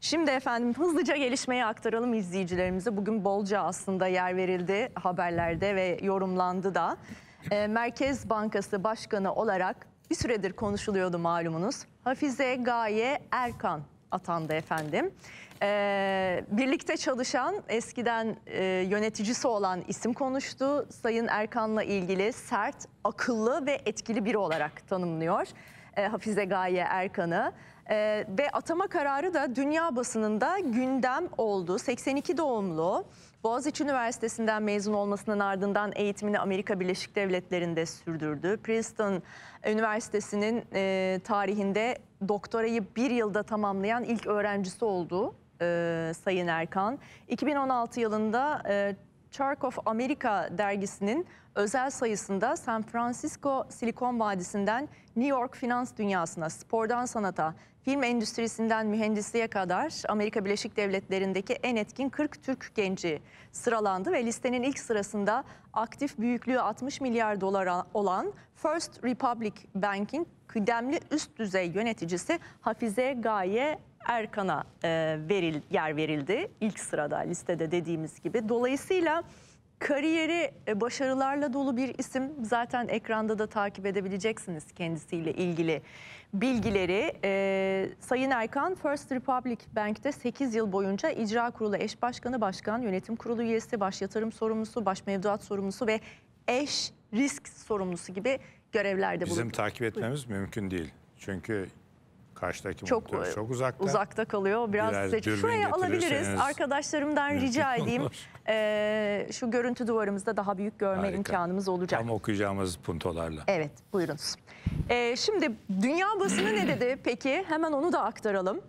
Şimdi efendim hızlıca gelişmeyi aktaralım izleyicilerimize. Bugün bolca aslında yer verildi haberlerde ve yorumlandı da. Ee, Merkez Bankası Başkanı olarak bir süredir konuşuluyordu malumunuz. Hafize Gaye Erkan atandı efendim. Ee, birlikte çalışan eskiden e, yöneticisi olan isim konuştu. Sayın Erkan'la ilgili sert, akıllı ve etkili biri olarak tanımlıyor. E, Hafize Gaye Erkan'ı. E, ve atama kararı da dünya basınında gündem oldu. 82 doğumlu. Boğaziçi Üniversitesi'nden mezun olmasının ardından eğitimini Amerika Birleşik Devletleri'nde sürdürdü. Princeton Üniversitesi'nin e, tarihinde doktorayı bir yılda tamamlayan ilk öğrencisi oldu e, Sayın Erkan. 2016 yılında e, Church of America dergisinin özel sayısında San Francisco Silikon Vadisi'nden New York finans dünyasına, spordan sanata, film endüstrisinden mühendisliğe kadar Amerika Birleşik Devletleri'ndeki en etkin 40 Türk genci sıralandı ve listenin ilk sırasında aktif büyüklüğü 60 milyar dolar olan First Republic Bank'in kıdemli üst düzey yöneticisi Hafize Gaye Erkan'a e, veril, yer verildi. İlk sırada listede dediğimiz gibi. Dolayısıyla kariyeri e, başarılarla dolu bir isim. Zaten ekranda da takip edebileceksiniz kendisiyle ilgili bilgileri. E, Sayın Erkan First Republic Bank'te 8 yıl boyunca icra kurulu eş başkanı, başkan, yönetim kurulu üyesi, baş yatırım sorumlusu, baş mevduat sorumlusu ve eş risk sorumlusu gibi görevlerde bulundu. Bizim takip etmemiz Buyurun. mümkün değil. Çünkü Karşıdaki çok, monitör e, çok uzakta. Uzakta kalıyor. Biraz, Biraz seç... Şuraya alabiliriz. Arkadaşlarımdan rica edeyim. Ee, şu görüntü duvarımızda daha büyük görme Harika. imkanımız olacak. Tam okuyacağımız puntolarla. Evet buyurunuz. Ee, şimdi dünya basını ne dedi peki? Hemen onu da aktaralım.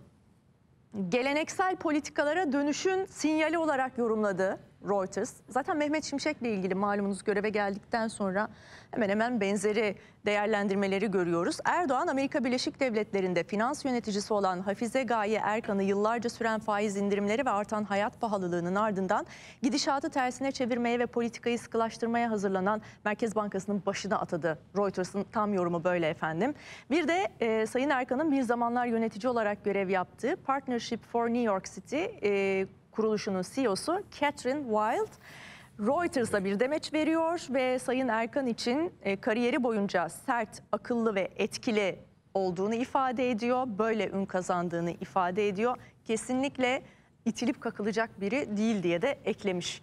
Geleneksel politikalara dönüşün sinyali olarak yorumladı Reuters. Zaten Mehmet Şimşek'le ilgili malumunuz göreve geldikten sonra hemen hemen benzeri değerlendirmeleri görüyoruz. Erdoğan Amerika Birleşik Devletleri'nde finans yöneticisi olan Hafize Gaye Erkan'ı yıllarca süren faiz indirimleri ve artan hayat pahalılığının ardından gidişatı tersine çevirmeye ve politikayı sıkılaştırmaya hazırlanan Merkez Bankası'nın başına atadı. Reuters'ın tam yorumu böyle efendim. Bir de e, Sayın Erkan'ın bir zamanlar yönetici olarak görev yaptığı Partnership for New York City e, kuruluşunun CEO'su Catherine Wild Reuters'a bir demeç veriyor ve Sayın Erkan için e, kariyeri boyunca sert, akıllı ve etkili olduğunu ifade ediyor. Böyle ün kazandığını ifade ediyor. Kesinlikle itilip kakılacak biri değil diye de eklemiş.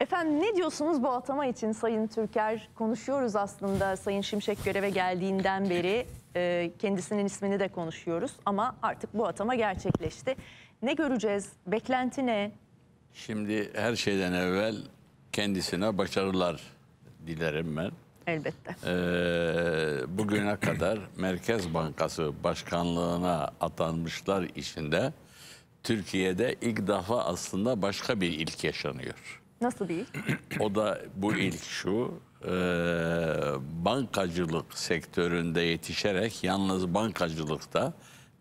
Efendim ne diyorsunuz bu atama için Sayın Türker? Konuşuyoruz aslında Sayın Şimşek göreve geldiğinden beri e, kendisinin ismini de konuşuyoruz ama artık bu atama gerçekleşti. Ne göreceğiz? Beklenti ne? Şimdi her şeyden evvel kendisine başarılar dilerim ben. Elbette. Ee, bugüne kadar Merkez Bankası Başkanlığına atanmışlar içinde Türkiye'de ilk defa aslında başka bir ilk yaşanıyor. Nasıl bir ilk? o da bu ilk şu, e, bankacılık sektöründe yetişerek yalnız bankacılıkta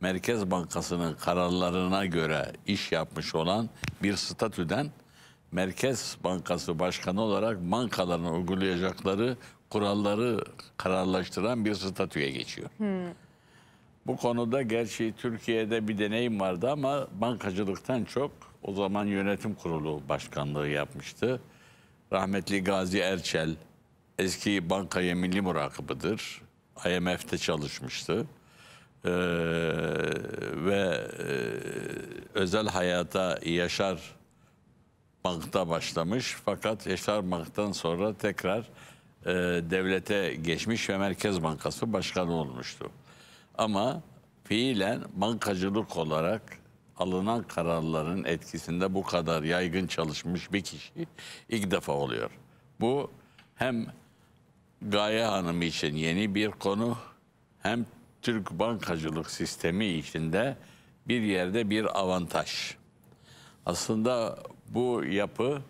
Merkez Bankası'nın kararlarına göre iş yapmış olan bir statüden Merkez Bankası Başkanı olarak bankaların uygulayacakları kuralları kararlaştıran bir statüye geçiyor. Hmm. Bu konuda gerçi Türkiye'de bir deneyim vardı ama bankacılıktan çok o zaman yönetim kurulu başkanlığı yapmıştı. Rahmetli Gazi Erçel eski bankaya milli murakıbıdır. IMF'de çalışmıştı e, ve e, özel hayata Yaşar Bank'ta başlamış. Fakat Yaşar Bank'tan sonra tekrar e, devlete geçmiş ve Merkez Bankası başkanı olmuştu. Ama fiilen bankacılık olarak alınan kararların etkisinde bu kadar yaygın çalışmış bir kişi ilk defa oluyor. Bu hem Gaye Hanım için yeni bir konu hem Türk bankacılık sistemi içinde bir yerde bir avantaj. Aslında bu yapı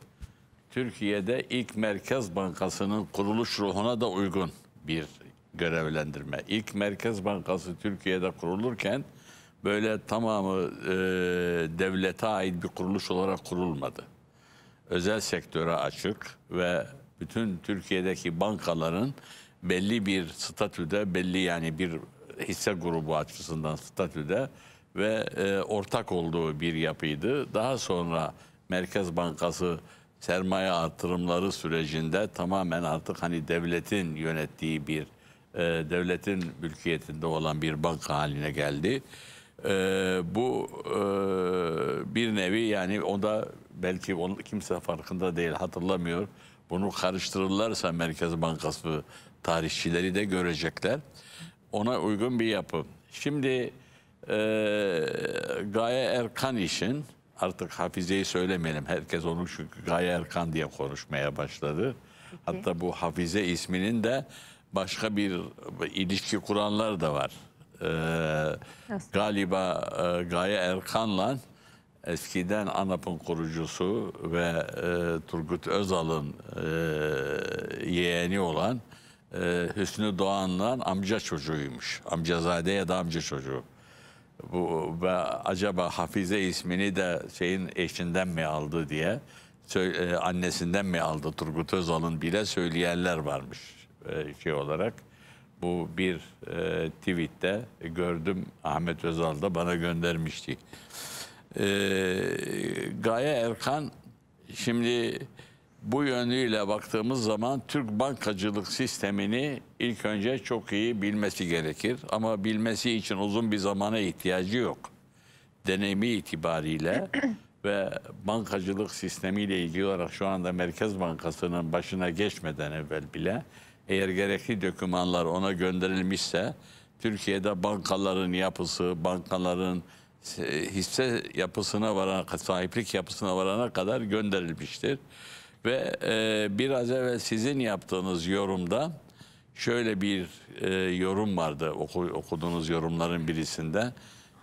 Türkiye'de ilk Merkez Bankası'nın kuruluş ruhuna da uygun bir görevlendirme. İlk Merkez Bankası Türkiye'de kurulurken böyle tamamı e, devlete ait bir kuruluş olarak kurulmadı. Özel sektöre açık ve bütün Türkiye'deki bankaların belli bir statüde, belli yani bir hisse grubu açısından statüde ve e, ortak olduğu bir yapıydı. Daha sonra Merkez Bankası sermaye artırımları sürecinde tamamen artık hani devletin yönettiği bir e, devletin mülkiyetinde olan bir banka haline geldi. E, bu e, bir nevi yani o da belki onu kimse farkında değil hatırlamıyor. Bunu karıştırırlarsa Merkez Bankası tarihçileri de görecekler ona uygun bir yapı. Şimdi e, Gaye Erkan için artık Hafize'yi söylemeyelim. Herkes onu şu Gaye Erkan diye konuşmaya başladı. Hatta bu Hafize isminin de başka bir ilişki kuranlar da var. Ee, galiba e, Gaye Erkan'la eskiden ANAP'ın kurucusu ve e, Turgut Özal'ın e, yeğeni olan e, Hüsnü Doğan'la amca çocuğuymuş. Amcazade ya da amca çocuğu. Bu, ve acaba Hafize ismini de şeyin eşinden mi aldı diye e, annesinden mi aldı Turgut Özal'ın bile söyleyenler varmış e, şey olarak. Bu bir e, tweette gördüm Ahmet Özal da bana göndermişti. Ee, Gaye Erkan şimdi bu yönüyle baktığımız zaman Türk bankacılık sistemini ilk önce çok iyi bilmesi gerekir. Ama bilmesi için uzun bir zamana ihtiyacı yok. Deneyimi itibariyle ve bankacılık sistemiyle ilgili olarak şu anda Merkez Bankası'nın başına geçmeden evvel bile eğer gerekli dokümanlar ona gönderilmişse Türkiye'de bankaların yapısı, bankaların hisse yapısına varana, sahiplik yapısına varana kadar gönderilmiştir. Ve e, biraz evvel sizin yaptığınız yorumda şöyle bir e, yorum vardı oku, okuduğunuz yorumların birisinde.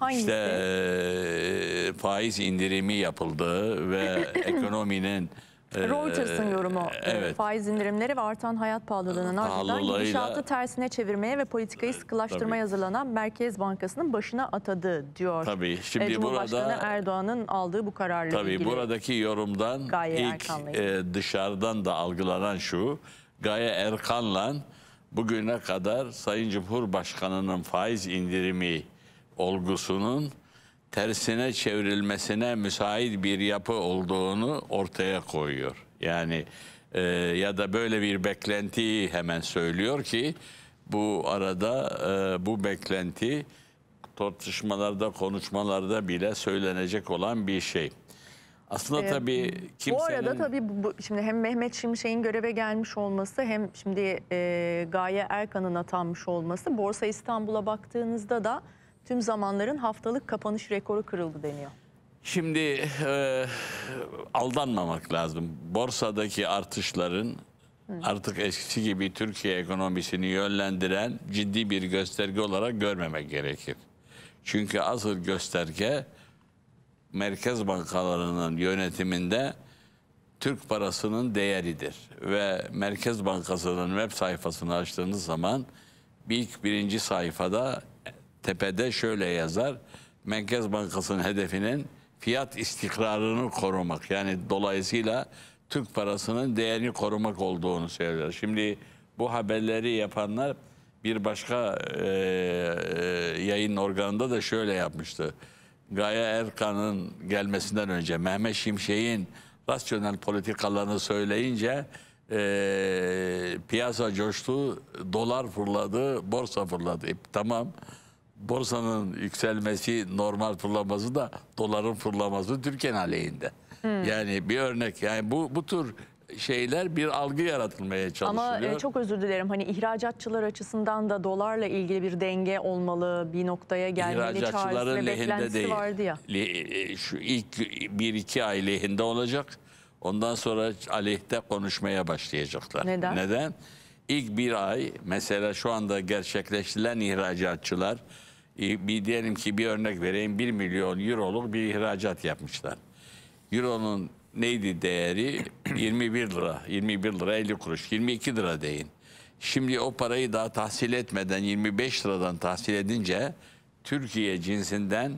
Hangisi? İşte e, faiz indirimi yapıldı ve ekonominin ee, Reuters'ın yorumu evet. faiz indirimleri ve artan hayat pahalılığının ardından gidişatı tersine çevirmeye ve politikayı sıkılaştırmaya Tabii. hazırlanan Merkez Bankası'nın başına atadı diyor. Tabii. Şimdi Cumhurbaşkanı burada Erdoğan'ın aldığı bu kararla tabii, ilgili. Tabii buradaki yorumdan Gaye ilk e, dışarıdan da algılanan şu. Gaye Erkan'la bugüne kadar Sayın Cumhurbaşkanı'nın faiz indirimi olgusunun tersine çevrilmesine müsait bir yapı olduğunu ortaya koyuyor. Yani e, ya da böyle bir beklentiyi hemen söylüyor ki bu arada e, bu beklenti tartışmalarda, konuşmalarda bile söylenecek olan bir şey. Aslında ee, tabii kimsenin... Bu arada tabii bu, bu, şimdi hem Mehmet Şimşek'in göreve gelmiş olması hem şimdi e, Gaye Erkan'ın atanmış olması Borsa İstanbul'a baktığınızda da tüm zamanların haftalık kapanış rekoru kırıldı deniyor. Şimdi e, aldanmamak lazım. Borsadaki artışların Hı. artık eskisi gibi Türkiye ekonomisini yönlendiren ciddi bir gösterge olarak görmemek gerekir. Çünkü asıl gösterge merkez bankalarının yönetiminde Türk parasının değeridir. Ve Merkez Bankası'nın web sayfasını açtığınız zaman ilk birinci sayfada tepede şöyle yazar. Merkez Bankası'nın hedefinin fiyat istikrarını korumak. Yani dolayısıyla Türk parasının değerini korumak olduğunu söyler. Şimdi bu haberleri yapanlar bir başka e, e yayın organında da şöyle yapmıştı. Gaya Erkan'ın gelmesinden önce Mehmet Şimşek'in rasyonel politikalarını söyleyince e, piyasa coştu, dolar fırladı, borsa fırladı. E, tamam. Tamam borsanın yükselmesi, normal fırlaması da doların fırlaması Türkiye'nin aleyhinde. Hmm. Yani bir örnek yani bu bu tür şeyler bir algı yaratılmaya e, çalışılıyor. Ama çok özür dilerim hani ihracatçılar açısından da dolarla ilgili bir denge olmalı, bir noktaya gelmeli İhracatçıların lehinde değil. vardı ya. E, e, şu ilk bir iki ay lehinde olacak. Ondan sonra aleyhte konuşmaya başlayacaklar. Neden? Neden? İlk bir ay mesela şu anda gerçekleştirilen ihracatçılar ee, bir diyelim ki bir örnek vereyim 1 milyon euroluk bir ihracat yapmışlar. Euronun neydi değeri? 21 lira, 21 lira 50 kuruş, 22 lira deyin. Şimdi o parayı daha tahsil etmeden 25 liradan tahsil edince Türkiye cinsinden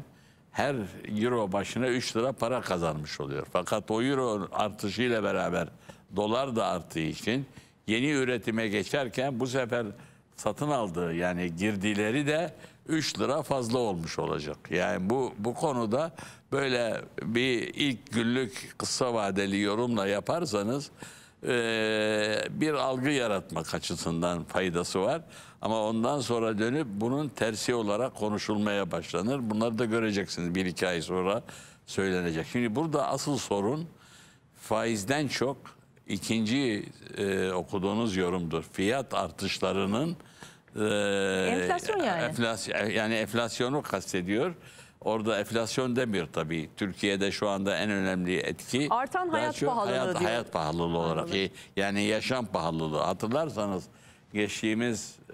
her euro başına 3 lira para kazanmış oluyor. Fakat o euro artışıyla beraber dolar da arttığı için yeni üretime geçerken bu sefer satın aldığı yani girdileri de 3 lira fazla olmuş olacak. Yani bu bu konuda böyle bir ilk günlük kısa vadeli yorumla yaparsanız ee, bir algı yaratmak açısından faydası var. Ama ondan sonra dönüp bunun tersi olarak konuşulmaya başlanır. Bunları da göreceksiniz bir iki ay sonra söylenecek. Şimdi burada asıl sorun faizden çok ikinci e, okuduğunuz yorumdur. Fiyat artışlarının ee, enflasyon yani. Enflasyon, e, yani enflasyonu kastediyor. Orada enflasyon demiyor tabii. Türkiye'de şu anda en önemli etki artan hayat pahalılığı. Hayat, diyor. hayat pahalılığı olarak yani yaşam pahalılığı. Hatırlarsanız geçtiğimiz e,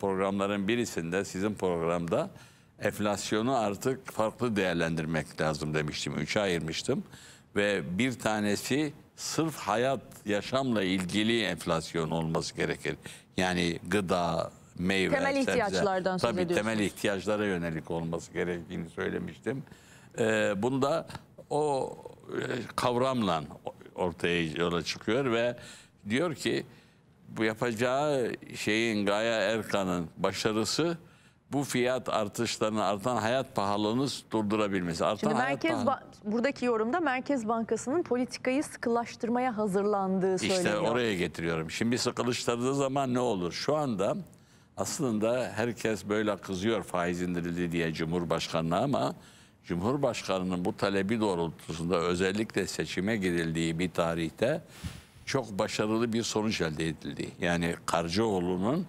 programların birisinde sizin programda enflasyonu artık farklı değerlendirmek lazım demiştim. Üçe ayırmıştım ve bir tanesi sırf hayat yaşamla ilgili enflasyon olması gerekir. Yani gıda, meyve, temel sebze, ihtiyaçlardan tabii söz temel ihtiyaçlara yönelik olması gerektiğini söylemiştim. Ee, bunda o e, kavramla ortaya yola çıkıyor ve diyor ki bu yapacağı şeyin Gaya Erkan'ın başarısı bu fiyat artışlarını, artan hayat pahalılığını durdurabilmesi. Artan Şimdi merkez pahalı... buradaki yorumda Merkez Bankası'nın politikayı sıkılaştırmaya hazırlandığı söyleniyor. İşte oraya getiriyorum. Şimdi sıkılaştırdığı zaman ne olur? Şu anda aslında herkes böyle kızıyor faiz indirildi diye Cumhurbaşkanı'na ama Cumhurbaşkanı'nın bu talebi doğrultusunda özellikle seçime girildiği bir tarihte çok başarılı bir sonuç elde edildi. Yani Karcıoğlu'nun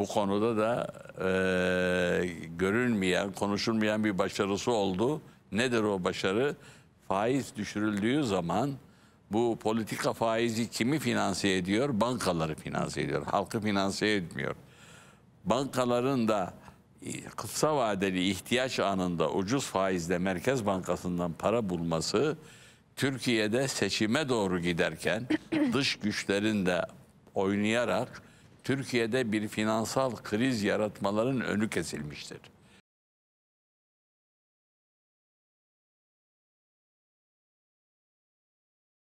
bu konuda da e, görülmeyen, konuşulmayan bir başarısı oldu. Nedir o başarı? Faiz düşürüldüğü zaman bu politika faizi kimi finanse ediyor? Bankaları finanse ediyor. Halkı finanse etmiyor. Bankaların da e, kısa vadeli ihtiyaç anında ucuz faizle Merkez Bankası'ndan para bulması Türkiye'de seçime doğru giderken dış güçlerin de oynayarak Türkiye'de bir finansal kriz yaratmaların önü kesilmiştir.